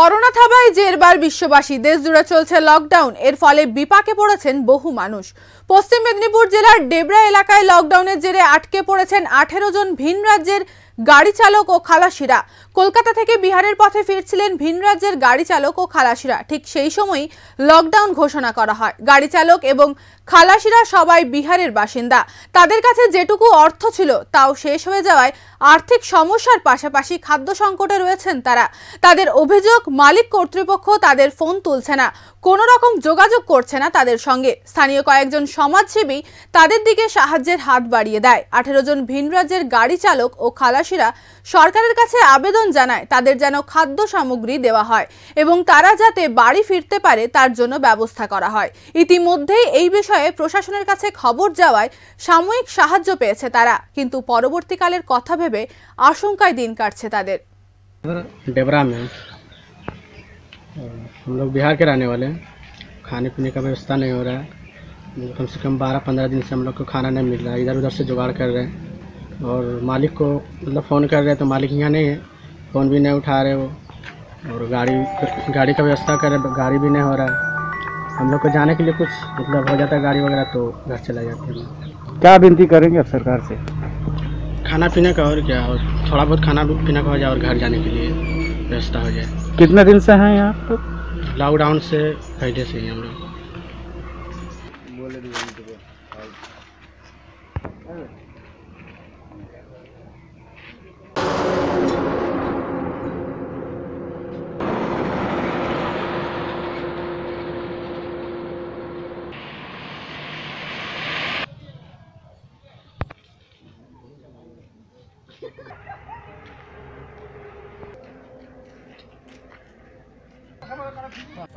Corona থাবায় যে এরবার বিশ্ববাসী দেশ জুড়ে চলছে লকডাউন এর ফলে বিপাকে পড়েছেন বহু মানুষ পশ্চিম মেদিনীপুর জেলার ডেবরা এলাকায় লকডাউনের জেরে আটকে পড়েছেন আঠেরো জন ভিন রাজ্যের গাড়ি চালক ও খালাসিরা কলকাতা থেকে বিহারের পথে ফিরছিলেন ভিন রাজ্যের গাড়ি চালক ও খালাসিরা ঠিক সেই সময়ই লকডাউন ঘোষণা করা হয় গাড়ি চালক এবং খালাসিরা সবাই বিহারের বাসিন্দা তাদের কাছে যেটুকু অর্থ ছিল তাও শেষ হয়ে যাওয়ায় আর্থিক সমস্যার পাশাপাশি খাদ্য সংকটে রয়েছেন তারা তাদের অভিযোগ মালিক কর্তৃপক্ষ তাদের ফোন তুলছে না কোনো রকম যোগাযোগ করছে না তাদের সঙ্গে স্থানীয় কয়েকজন সমাজসেবী তাদের দিকে সাহায্যের হাত বাড়িয়ে দেয় আঠেরো জন ভিন রাজ্যের গাড়ি চালক ও খালাস চাষিরা সরকারের কাছে আবেদন জানায় তাদের যেন খাদ্য সামগ্রী দেওয়া হয় এবং তারা যাতে বাড়ি ফিরতে পারে তার জন্য ব্যবস্থা করা হয় ইতিমধ্যেই এই বিষয়ে প্রশাসনের কাছে খবর যাওয়ায় সাময়িক সাহায্য পেয়েছে তারা কিন্তু পরবর্তীকালের কথা ভেবে আশঙ্কায় দিন কাটছে তাদের खाने पीने का व्यवस्था नहीं हो रहा है कम से कम बारह पंद्रह दिन से हम लोग को खाना नहीं मिल रहा है इधर उधर से जुगाड़ कर रहे हैं और मालिक को मतलब फ़ोन कर रहे तो मालिक यहाँ नहीं है फ़ोन भी नहीं उठा रहे वो और गाड़ी गाड़ी का व्यवस्था कर रहे गाड़ी भी नहीं हो रहा है हम लोग को जाने के लिए कुछ मतलब हो जाता है गाड़ी वगैरह तो घर चला जाते हैं क्या विनती करेंगे आप सरकार से खाना पीना का और क्या और थोड़ा बहुत खाना पीना का हो जाए और घर जाने के लिए व्यवस्था हो जाए कितने दिन से हैं यहाँ तो? लॉकडाउन से पहले से ही हम लोग 頭から